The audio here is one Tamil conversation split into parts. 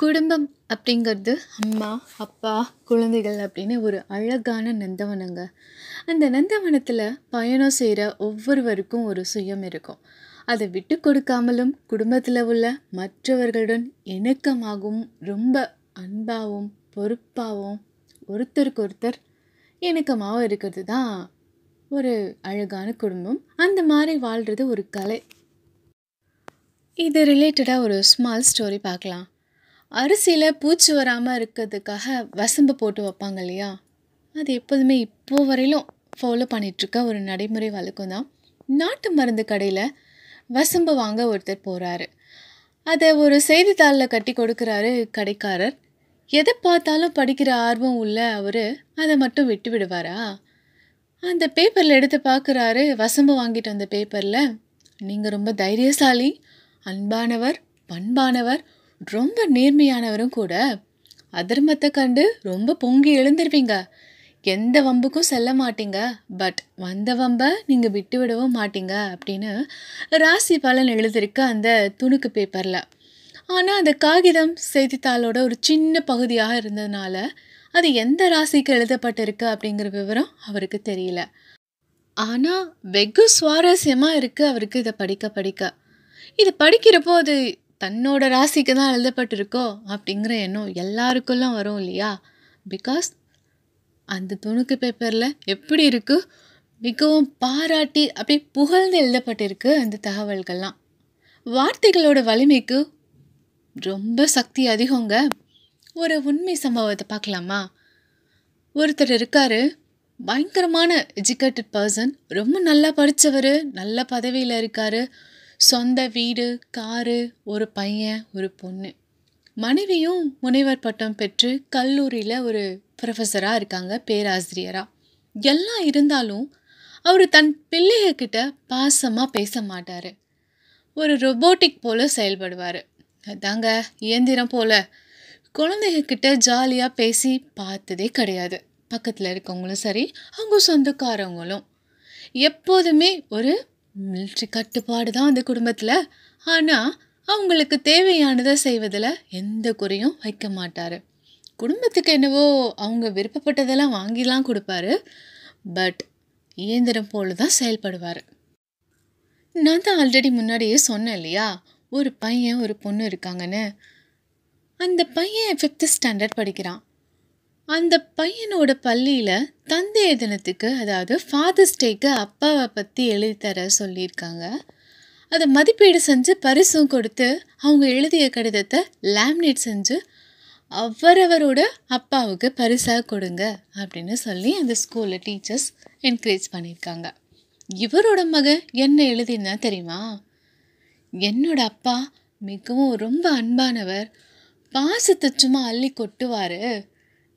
குடும்பம் அப்படிங்கிறது அம்மா அப்பா குழந்தைகள் அப்படின்னு ஒரு அழகான நந்தவனங்க அந்த நந்தவனத்தில் பயணம் செய்கிற ஒவ்வொருவருக்கும் ஒரு சுயம் இருக்கும் அதை விட்டு கொடுக்காமலும் குடும்பத்தில் உள்ள மற்றவர்களுடன் இணக்கமாகவும் ரொம்ப அன்பாகவும் பொறுப்பாகவும் ஒருத்தருக்கு ஒருத்தர் இணக்கமாகவும் இருக்கிறது தான் ஒரு அழகான குடும்பம் அந்த மாதிரி வாழ்கிறது ஒரு கலை இது ரிலேட்டடாக ஒரு ஸ்மால் ஸ்டோரி பார்க்கலாம் அரிசியில் பூச்சி வராமல் இருக்கிறதுக்காக வசம்பு போட்டு வைப்பாங்க இல்லையா அது எப்போதுமே இப்போ வரையிலும் ஃபாலோ பண்ணிகிட்ருக்க ஒரு நடைமுறை வழக்கம் தான் நாட்டு மருந்து கடையில் வசம்பு வாங்க ஒருத்தர் போகிறாரு அதை ஒரு செய்தித்தாளில் கட்டி கொடுக்குறாரு கடைக்காரர் எதை பார்த்தாலும் படிக்கிற ஆர்வம் உள்ள அவர் அதை மட்டும் விட்டு விடுவாரா அந்த பேப்பரில் எடுத்து பார்க்குறாரு வசம்பு வாங்கிட்டு வந்த பேப்பரில் நீங்கள் ரொம்ப தைரியசாலி அன்பானவர் பண்பானவர் ரொம்ப நேர்மையானவரும் கூட அதர்மத்தை கண்டு ரொம்ப பொங்கி எழுந்திருப்பீங்க எந்த வம்புக்கும் செல்ல மாட்டீங்க பட் வந்த வம்பை நீங்கள் விட்டு விடவும் மாட்டீங்க அப்படின்னு ராசி பலன் எழுதியிருக்கு அந்த துணுக்கு பேப்பரில் ஆனால் அந்த காகிதம் செய்தித்தாளோட ஒரு சின்ன பகுதியாக இருந்ததுனால அது எந்த ராசிக்கு எழுதப்பட்டிருக்கு அப்படிங்கிற விவரம் அவருக்கு தெரியல ஆனால் வெகு சுவாரஸ்யமாக இருக்குது அவருக்கு இதை படிக்க படிக்க இதை படிக்கிறப்போ அது தன்னோட ராசிக்கு தான் எழுதப்பட்டிருக்கோ அப்படிங்கிற எண்ணம் எல்லாருக்குள்ளும் வரும் இல்லையா பிகாஸ் அந்த துணுக்கு பேப்பரில் எப்படி இருக்குது மிகவும் பாராட்டி அப்படி புகழ்ந்து எழுதப்பட்டிருக்கு அந்த தகவல்கள்லாம் வார்த்தைகளோட வலிமைக்கு ரொம்ப சக்தி அதிகங்க ஒரு உண்மை சம்பவத்தை பார்க்கலாமா ஒருத்தர் இருக்கார் பயங்கரமான எஜுகேட்டட் பர்சன் ரொம்ப நல்லா படித்தவர் நல்ல பதவியில் இருக்கார் சொந்த வீடு காரு ஒரு பையன் ஒரு பொண்ணு மனைவியும் முனைவர் பட்டம் பெற்று கல்லூரியில் ஒரு ப்ரொஃபஸராக இருக்காங்க பேராசிரியராக எல்லாம் இருந்தாலும் அவர் தன் பிள்ளைகிட்ட பாசமாக பேச மாட்டார் ஒரு ரொபோட்டிக் போல் செயல்படுவார் அதாங்க இயந்திரம் போல் குழந்தைகிட்ட ஜாலியாக பேசி பார்த்ததே கிடையாது பக்கத்தில் இருக்கவங்களும் சரி அவங்க சொந்தக்காரவங்களும் எப்போதுமே ஒரு மில்ட்ரி கட்டுப்பாடு தான் அந்த குடும்பத்தில் ஆனால் அவங்களுக்கு தேவையானதை செய்வதில் எந்த குறையும் வைக்க மாட்டார் குடும்பத்துக்கு என்னவோ அவங்க விருப்பப்பட்டதெல்லாம் வாங்கிலாம் கொடுப்பாரு பட் இயந்திரம் போல தான் செயல்படுவார் நான் தான் ஆல்ரெடி முன்னாடியே சொன்னேன் இல்லையா ஒரு பையன் ஒரு பொண்ணு இருக்காங்கன்னு அந்த பையன் ஃபிஃப்த்து ஸ்டாண்டர்ட் படிக்கிறான் அந்த பையனோட பள்ளியில் தந்தைய தினத்துக்கு அதாவது ஃபாதர்ஸ் டேக்கு அப்பாவை பற்றி எழுதித்தர சொல்லியிருக்காங்க அதை மதிப்பீடு செஞ்சு பரிசும் கொடுத்து அவங்க எழுதிய கடிதத்தை லேமினேட் செஞ்சு அவரவரோட அப்பாவுக்கு பரிசாக கொடுங்க அப்படின்னு சொல்லி அந்த ஸ்கூலில் டீச்சர்ஸ் என்கரேஜ் பண்ணியிருக்காங்க இவரோட மகன் என்ன எழுதினா தெரியுமா என்னோட அப்பா மிகவும் ரொம்ப அன்பானவர் பாசத்தை சும்மா அள்ளி கொட்டுவார்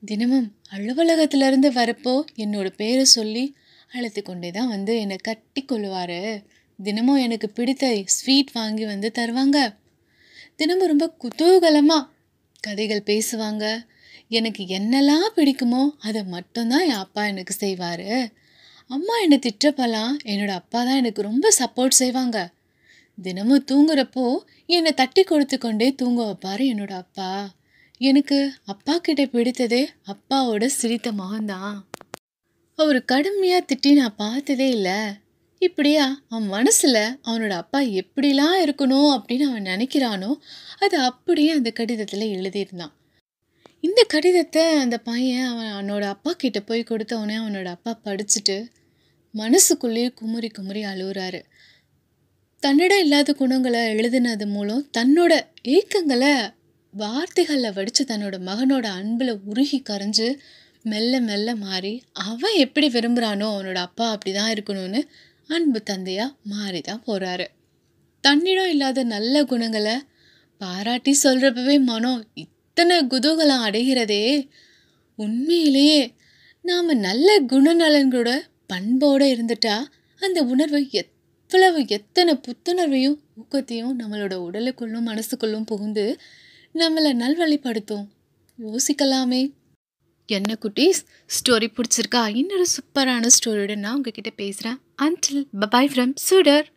தினமும் அலுவலகத்திலிருந்து வரப்போ என்னோட பேரை சொல்லி அழைத்து கொண்டே தான் வந்து என்னை கட்டி கொள்வார் தினமும் எனக்கு பிடித்த ஸ்வீட் வாங்கி வந்து தருவாங்க தினமும் ரொம்ப குதூகலமாக கதைகள் பேசுவாங்க எனக்கு என்னெல்லாம் பிடிக்குமோ அதை மட்டும்தான் என் அப்பா எனக்கு செய்வார் அம்மா என்னை திட்டப்பெல்லாம் என்னோடய அப்பா தான் எனக்கு ரொம்ப சப்போர்ட் செய்வாங்க தினமும் தூங்குறப்போ என்னை தட்டி கொடுத்து கொண்டே தூங்க வைப்பார் என்னோடய அப்பா எனக்கு அப்பா கிட்ட பிடித்ததே அப்பாவோட சிரித்த முகம்தான் அவர் கடுமையாக திட்டி நான் பார்த்ததே இல்லை இப்படியா அவன் மனசில் அவனோட அப்பா எப்படிலாம் இருக்கணும் அப்படின்னு அவன் நினைக்கிறானோ அது அப்படியே அந்த கடிதத்தில் எழுதியிருந்தான் இந்த கடிதத்தை அந்த பையன் அவன் அவனோட அப்பா கிட்ட போய் கொடுத்தவனே அவனோட அப்பா படிச்சுட்டு மனசுக்குள்ளேயே குமுறி குமுறி அழுகுறாரு தன்னிடம் இல்லாத குணங்களை எழுதினது மூலம் தன்னோட ஏக்கங்களை வார்த்தைகளில் வடித்து தன்னோட மகனோட அன்பில் உருகி கரைஞ்சு மெல்ல மெல்ல மாறி அவன் எப்படி விரும்புகிறானோ அவனோட அப்பா அப்படி தான் இருக்கணும்னு அன்பு தந்தையாக மாறி தான் போகிறாரு தன்னிடம் இல்லாத நல்ல குணங்களை பாராட்டி சொல்கிறப்பவே மனம் இத்தனை குதூகலம் அடைகிறதே உண்மையிலேயே நாம் நல்ல குணநலன்களோட பண்போடு இருந்துட்டா அந்த உணர்வு எவ்வளவு எத்தனை புத்துணர்வையும் ஊக்கத்தையும் நம்மளோட உடலுக்குள்ளும் மனசுக்குள்ளும் புகுந்து நம்மளை நல்வழிப்படுத்தும் யோசிக்கலாமே என்ன குட்டீஸ் ஸ்டோரி பிடிச்சிருக்கா இன்னொரு சூப்பரான ஸ்டோரியோட நான் உங்ககிட்ட பேசுகிறேன் அன்டில் பபாய் ஃப்ரம் சுடர்